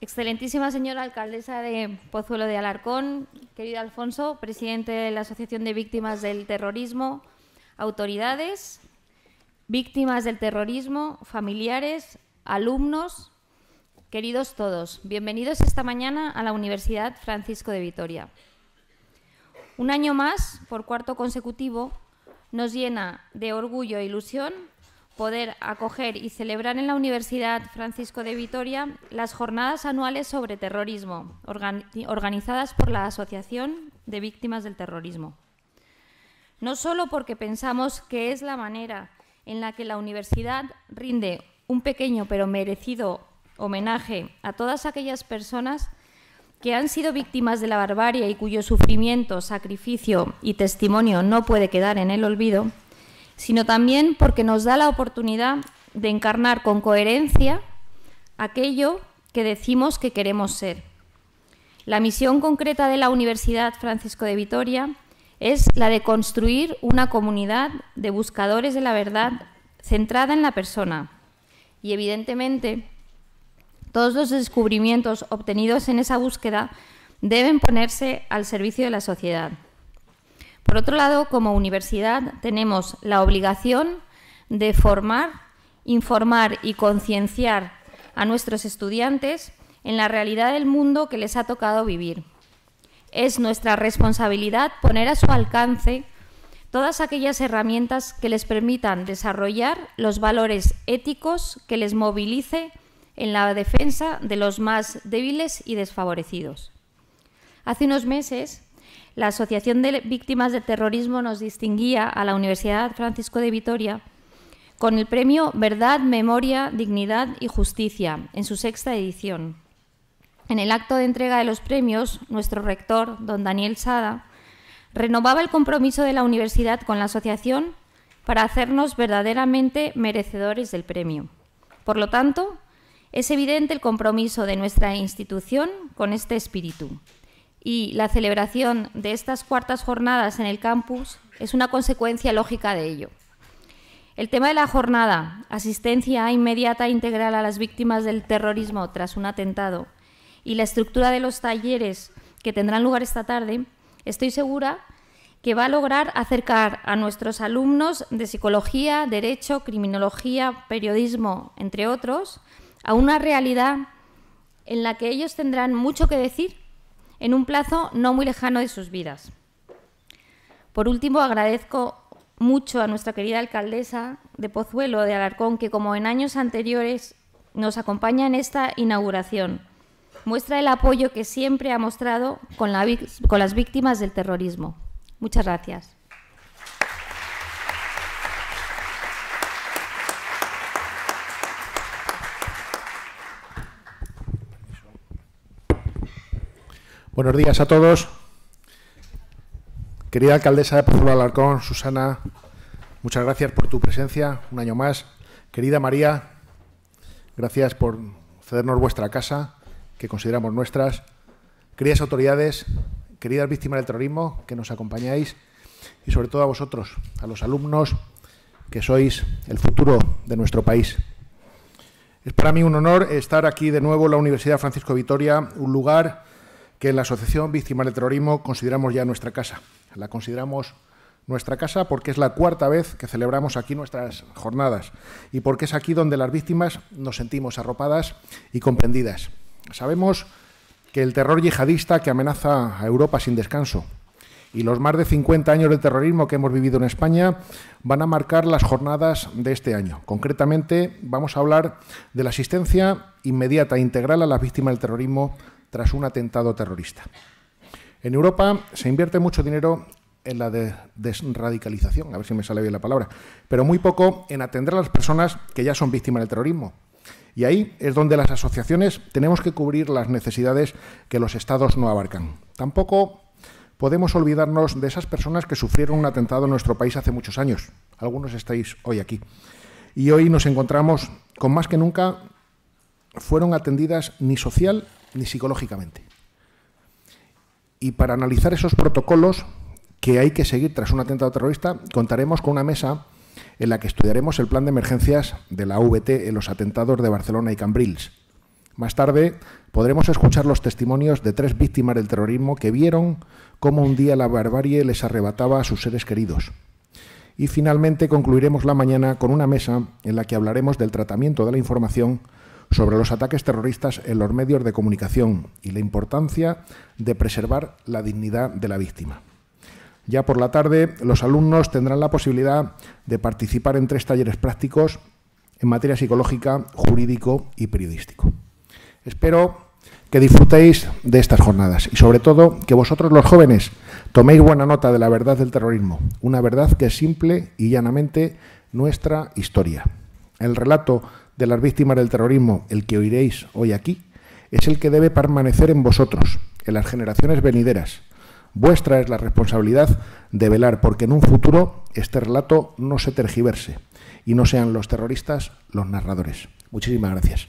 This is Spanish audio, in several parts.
Excelentísima señora alcaldesa de Pozuelo de Alarcón, querido Alfonso, presidente de la Asociación de Víctimas del Terrorismo, autoridades, víctimas del terrorismo, familiares, alumnos, queridos todos, bienvenidos esta mañana a la Universidad Francisco de Vitoria. Un año más, por cuarto consecutivo, nos llena de orgullo e ilusión poder acoger y celebrar en la Universidad Francisco de Vitoria las jornadas anuales sobre terrorismo, organizadas por la Asociación de Víctimas del Terrorismo. No solo porque pensamos que es la manera en la que la universidad rinde un pequeño pero merecido homenaje a todas aquellas personas que han sido víctimas de la barbarie y cuyo sufrimiento, sacrificio y testimonio no puede quedar en el olvido, sino también porque nos da la oportunidad de encarnar con coherencia aquello que decimos que queremos ser. La misión concreta de la Universidad Francisco de Vitoria es la de construir una comunidad de buscadores de la verdad centrada en la persona. Y evidentemente, todos los descubrimientos obtenidos en esa búsqueda deben ponerse al servicio de la sociedad. Por otro lado, como universidad tenemos la obligación de formar, informar y concienciar a nuestros estudiantes en la realidad del mundo que les ha tocado vivir. Es nuestra responsabilidad poner a su alcance todas aquellas herramientas que les permitan desarrollar los valores éticos que les movilice en la defensa de los más débiles y desfavorecidos. Hace unos meses la Asociación de Víctimas de Terrorismo nos distinguía a la Universidad Francisco de Vitoria con el premio Verdad, Memoria, Dignidad y Justicia en su sexta edición. En el acto de entrega de los premios, nuestro rector, don Daniel Sada, renovaba el compromiso de la universidad con la asociación para hacernos verdaderamente merecedores del premio. Por lo tanto, es evidente el compromiso de nuestra institución con este espíritu, y la celebración de estas cuartas jornadas en el campus es una consecuencia lógica de ello. El tema de la jornada, asistencia inmediata e integral a las víctimas del terrorismo tras un atentado y la estructura de los talleres que tendrán lugar esta tarde, estoy segura que va a lograr acercar a nuestros alumnos de psicología, derecho, criminología, periodismo, entre otros, a una realidad en la que ellos tendrán mucho que decir en un plazo no muy lejano de sus vidas. Por último, agradezco mucho a nuestra querida alcaldesa de Pozuelo de Alarcón, que como en años anteriores nos acompaña en esta inauguración. Muestra el apoyo que siempre ha mostrado con, las víctimas del terrorismo. Muchas gracias. Buenos días a todos. Querida alcaldesa de Pozuelo Alarcón, Susana, muchas gracias por tu presencia un año más. Querida María, gracias por cedernos vuestra casa, que consideramos nuestras. Queridas autoridades, queridas víctimas del terrorismo, que nos acompañáis y sobre todo a vosotros, a los alumnos, que sois el futuro de nuestro país. Es para mí un honor estar aquí de nuevo en la Universidad Francisco de Vitoria, un lugar que en la Asociación Víctimas del Terrorismo consideramos ya nuestra casa. La consideramos nuestra casa porque es la cuarta vez que celebramos aquí nuestras jornadas y porque es aquí donde las víctimas nos sentimos arropadas y comprendidas. Sabemos que el terror yihadista que amenaza a Europa sin descanso y los más de 50 años de terrorismo que hemos vivido en España van a marcar las jornadas de este año. Concretamente, vamos a hablar de la asistencia inmediata e integral a las víctimas del terrorismo tras un atentado terrorista. En Europa se invierte mucho dinero en la desradicalización, a ver si me sale bien la palabra, pero muy poco en atender a las personas que ya son víctimas del terrorismo. Y ahí es donde las asociaciones tenemos que cubrir las necesidades que los estados no abarcan. Tampoco podemos olvidarnos de esas personas que sufrieron un atentado en nuestro país hace muchos años. Algunos estáis hoy aquí. Y hoy nos encontramos con más que nunca fueron atendidas ni social ni psicológicamente. Y para analizar esos protocolos que hay que seguir tras un atentado terrorista, contaremos con una mesa en la que estudiaremos el plan de emergencias de la VT en los atentados de Barcelona y Cambrils. Más tarde podremos escuchar los testimonios de tres víctimas del terrorismo que vieron cómo un día la barbarie les arrebataba a sus seres queridos. Y finalmente concluiremos la mañana con una mesa en la que hablaremos del tratamiento de la información sobre los ataques terroristas en los medios de comunicación y la importancia de preservar la dignidad de la víctima. Ya por la tarde, los alumnos tendrán la posibilidad de participar en tres talleres prácticos en materia psicológica, jurídico y periodístico. Espero que disfrutéis de estas jornadas y sobre todo que vosotros los jóvenes toméis buena nota de la verdad del terrorismo, una verdad que es simple y llanamente nuestra historia. El relato de las víctimas del terrorismo, el que oiréis hoy aquí, es el que debe permanecer en vosotros, en las generaciones venideras. Vuestra es la responsabilidad de velar porque en un futuro este relato no se tergiverse y no sean los terroristas los narradores. Muchísimas gracias.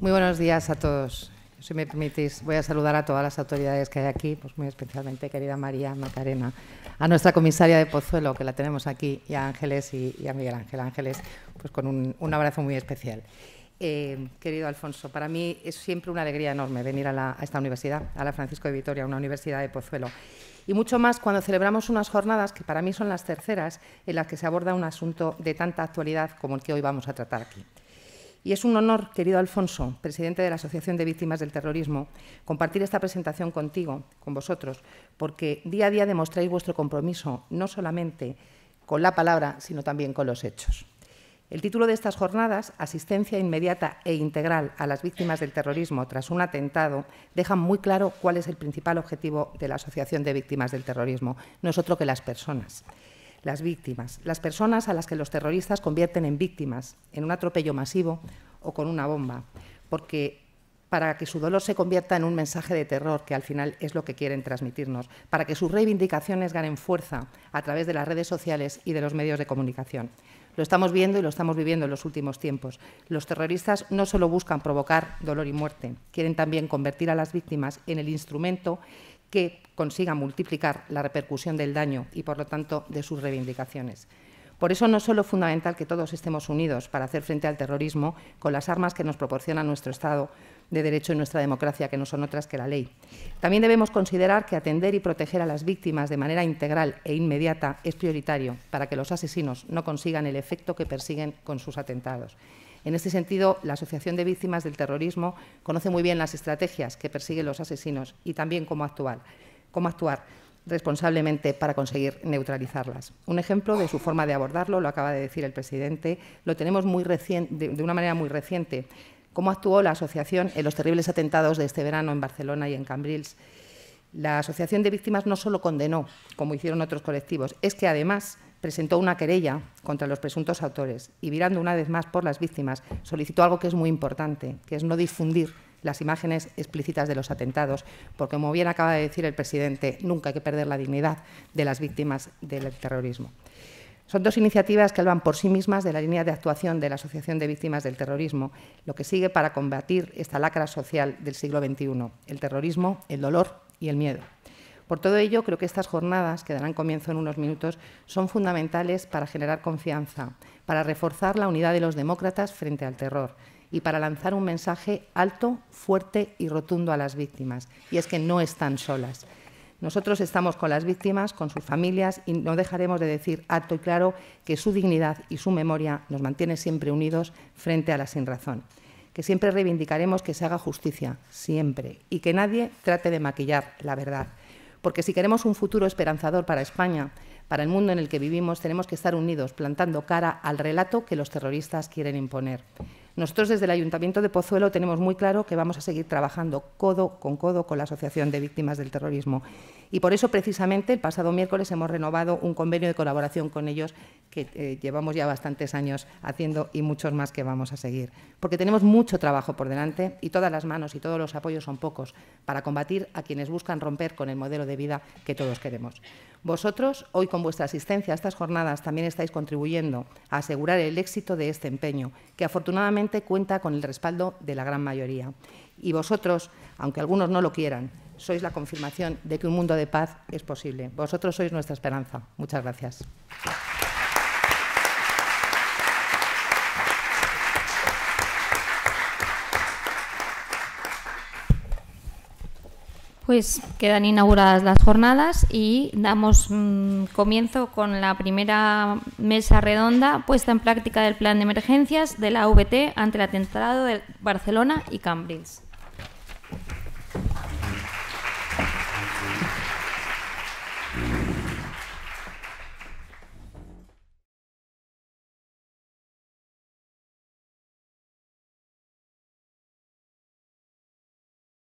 Muy buenos días a todos si me permitís, voy a saludar a todas las autoridades que hay aquí, pues muy especialmente, querida María Macarena, a nuestra comisaria de Pozuelo, que la tenemos aquí, y a Ángeles y, a Miguel Ángel Ángeles, pues con un, abrazo muy especial. Eh, querido Alfonso, para mí es siempre una alegría enorme venir a, a esta universidad, a la Francisco de Vitoria, una universidad de Pozuelo. Y mucho más cuando celebramos unas jornadas que para mí son las terceras en las que se aborda un asunto de tanta actualidad como el que hoy vamos a tratar aquí. Y es un honor, querido Alfonso, presidente de la Asociación de Víctimas del Terrorismo, compartir esta presentación contigo, con vosotros, porque día a día demostráis vuestro compromiso, no solamente con la palabra, sino también con los hechos. El título de estas jornadas, Asistencia inmediata e integral a las víctimas del terrorismo tras un atentado, deja muy claro cuál es el principal objetivo de la Asociación de Víctimas del Terrorismo, no es otro que las personas las víctimas, las personas a las que los terroristas convierten en víctimas, en un atropello masivo o con una bomba, porque para que su dolor se convierta en un mensaje de terror, que al final es lo que quieren transmitirnos, para que sus reivindicaciones ganen fuerza a través de las redes sociales y de los medios de comunicación. Lo estamos viendo y lo estamos viviendo en los últimos tiempos. Los terroristas no solo buscan provocar dolor y muerte, quieren también convertir a las víctimas en el instrumento que consiga multiplicar la repercusión del daño y, por lo tanto, de sus reivindicaciones. Por eso no solo fundamental que todos estemos unidos para hacer frente al terrorismo con las armas que nos proporciona nuestro Estado de Derecho y nuestra democracia, que no son otras que la ley. También debemos considerar que atender y proteger a las víctimas de manera integral e inmediata es prioritario para que los asesinos no consigan el efecto que persiguen con sus atentados. En este sentido, la Asociación de Víctimas del Terrorismo conoce muy bien las estrategias que persiguen los asesinos y también cómo actuar, cómo actuar responsablemente para conseguir neutralizarlas. Un ejemplo de su forma de abordarlo, lo acaba de decir el presidente, lo tenemos de una manera muy reciente, cómo actuó la asociación en los terribles atentados de este verano en Barcelona y en Cambrils. La Asociación de Víctimas no solo condenó, como hicieron otros colectivos, es que además presentó una querella contra los presuntos autores y, virando una vez más por las víctimas, solicitó algo que es muy importante, que es no difundir las imágenes explícitas de los atentados, porque, como bien acaba de decir el presidente, nunca hay que perder la dignidad de las víctimas del terrorismo. Son dos iniciativas que hablan por sí mismas de la línea de actuación de la Asociación de Víctimas del Terrorismo, lo que sigue para combatir esta lacra social del siglo XXI, el terrorismo, el dolor y el miedo. Por todo ello, creo que estas jornadas, que darán comienzo en unos minutos, son fundamentales para generar confianza, para reforzar la unidad de los demócratas frente al terror y para lanzar un mensaje alto, fuerte y rotundo a las víctimas. Y es que no están solas. Nosotros estamos con las víctimas, con sus familias y no dejaremos de decir alto y claro que su dignidad y su memoria nos mantiene siempre unidos frente a la sinrazón. Que siempre reivindicaremos que se haga justicia, siempre, y que nadie trate de maquillar la verdad porque si queremos un futuro esperanzador para España, para el mundo en el que vivimos, tenemos que estar unidos, plantando cara al relato que los terroristas quieren imponer. Nosotros desde el Ayuntamiento de Pozuelo tenemos muy claro que vamos a seguir trabajando codo con codo con la Asociación de Víctimas del Terrorismo. Y por eso, precisamente, el pasado miércoles hemos renovado un convenio de colaboración con ellos que eh, llevamos ya bastantes años haciendo y muchos más que vamos a seguir. Porque tenemos mucho trabajo por delante y todas las manos y todos los apoyos son pocos para combatir a quienes buscan romper con el modelo de vida que todos queremos. Vosotros, hoy con vuestra asistencia a estas jornadas, también estáis contribuyendo a asegurar el éxito de este empeño, que afortunadamente cuenta con el respaldo de la gran mayoría. Y vosotros, aunque algunos no lo quieran, sois la confirmación de que un mundo de paz es posible. Vosotros sois nuestra esperanza. Muchas gracias. Pues quedan inauguradas las jornadas y damos mm, comienzo con la primera mesa redonda puesta en práctica del plan de emergencias de la VT ante el atentado de Barcelona y Cambridge.